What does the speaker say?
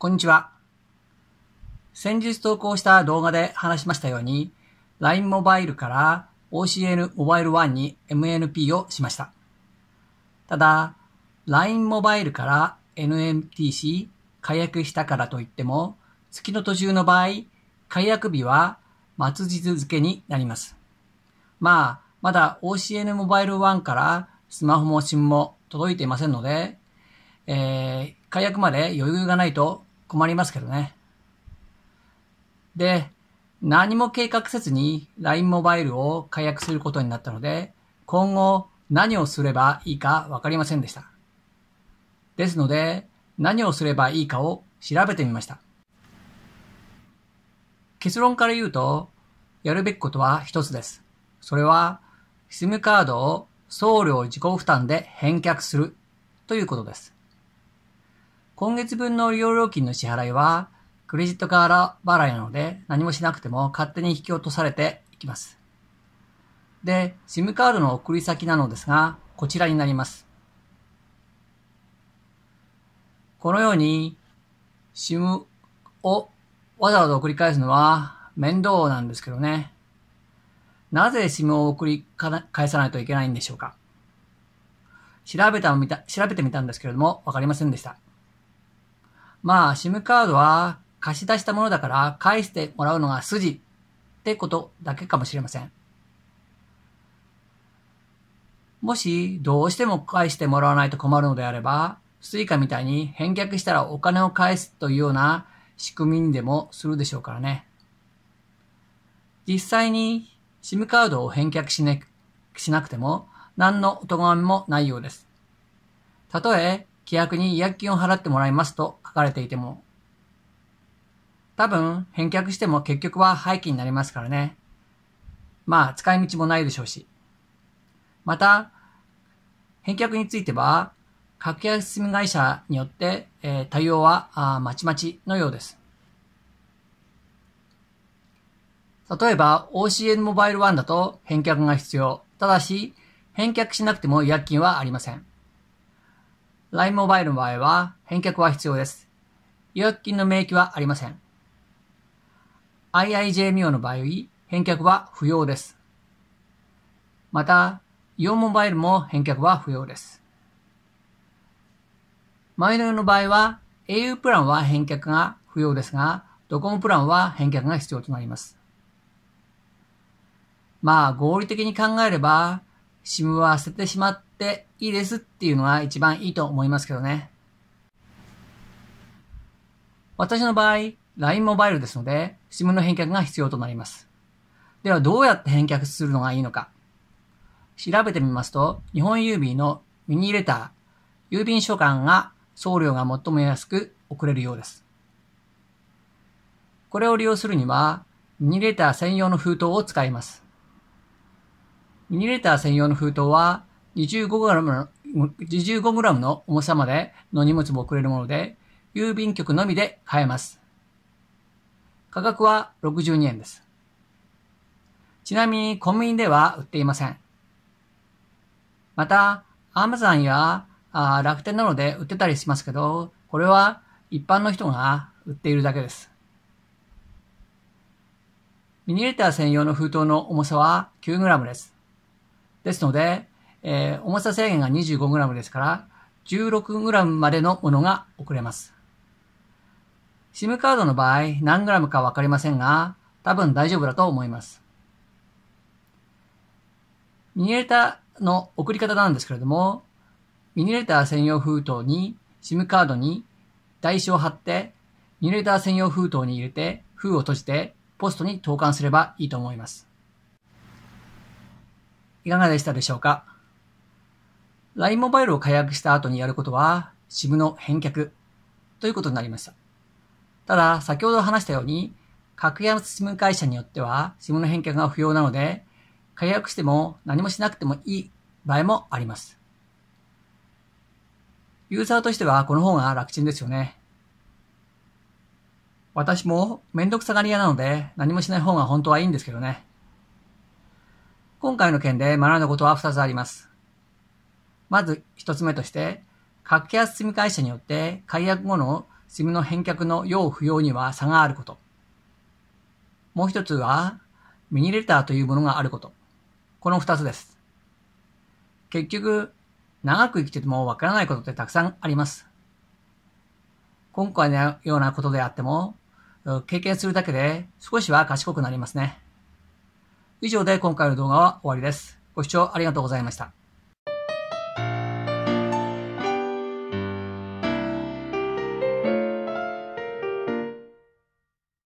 こんにちは。先日投稿した動画で話しましたように、LINE モバイルから OCN モバイル1に MNP をしました。ただ、LINE モバイルから NMTC 解約したからといっても、月の途中の場合、解約日は末日付になります。まあ、まだ OCN モバイル1からスマホも SIM も届いていませんので、えー、解約まで余裕がないと困りますけどね。で、何も計画せずに LINE モバイルを解約することになったので、今後何をすればいいかわかりませんでした。ですので、何をすればいいかを調べてみました。結論から言うと、やるべきことは一つです。それは、SIM カードを送料自己負担で返却するということです。今月分の利用料金の支払いは、クレジットカード払いなので、何もしなくても勝手に引き落とされていきます。で、SIM カードの送り先なのですが、こちらになります。このように、SIM をわざわざ送り返すのは面倒なんですけどね。なぜ SIM を送り返さないといけないんでしょうか調べた、調べてみたんですけれども、わかりませんでした。まあ、SIM カードは貸し出したものだから返してもらうのが筋ってことだけかもしれません。もし、どうしても返してもらわないと困るのであれば、スイカみたいに返却したらお金を返すというような仕組みにでもするでしょうからね。実際に SIM カードを返却し,、ね、しなくても何のおがめもないようです。たとえ規約に違約金を払ってもらいますと書かれていても、多分返却しても結局は廃棄になりますからね。まあ使い道もないでしょうし。また、返却については、格安住会社によって、えー、対応はまちまちのようです。例えば OCN モバイル1だと返却が必要。ただし、返却しなくても違約金はありません。LINE モバイルの場合は返却は必要です。違約金の明記はありません。IIJ ミオの場合、返却は不要です。また、イオンモバイルも返却は不要です。マイナの場合は、au プランは返却が不要ですが、ドコモプランは返却が必要となります。まあ、合理的に考えれば、SIM は捨ててしまっていいですっていうのが一番いいと思いますけどね。私の場合、LINE モバイルですので、SIM の返却が必要となります。ではどうやって返却するのがいいのか。調べてみますと、日本郵便のミニレター、郵便書簡が送料が最も安く送れるようです。これを利用するには、ミニレター専用の封筒を使います。ミニレター専用の封筒は、25g の重さまでの荷物も送れるもので、郵便局のみで買えます。価格は62円です。ちなみにコンビニでは売っていません。また、アマゾンやあ楽天などで売ってたりしますけど、これは一般の人が売っているだけです。ミニレター専用の封筒の重さは 9g です。ですので、えー、重さ制限が 25g ですから、16g までのものが送れます。SIM カードの場合、何 g かわかりませんが、多分大丈夫だと思います。ミニレターの送り方なんですけれども、ミニレター専用封筒に SIM カードに台紙を貼って、ミニレター専用封筒に入れて、封を閉じて、ポストに投函すればいいと思います。いかがでしたでしょうか LINE モバイルを解約した後にやることは、SIM の返却ということになりました。ただ、先ほど話したように、格安 SIM 会社によっては SIM の返却が不要なので、解約しても何もしなくてもいい場合もあります。ユーザーとしてはこの方が楽ちんですよね。私もめんどくさがり屋なので何もしない方が本当はいいんですけどね。今回の件で学んだことは2つあります。まず一つ目として、格安 s み会社によって解約後の s みの返却の要不要には差があること。もう一つは、ミニレターというものがあること。この二つです。結局、長く生きててもわからないことってたくさんあります。今回のようなことであっても、経験するだけで少しは賢くなりますね。以上で今回の動画は終わりです。ご視聴ありがとうございました。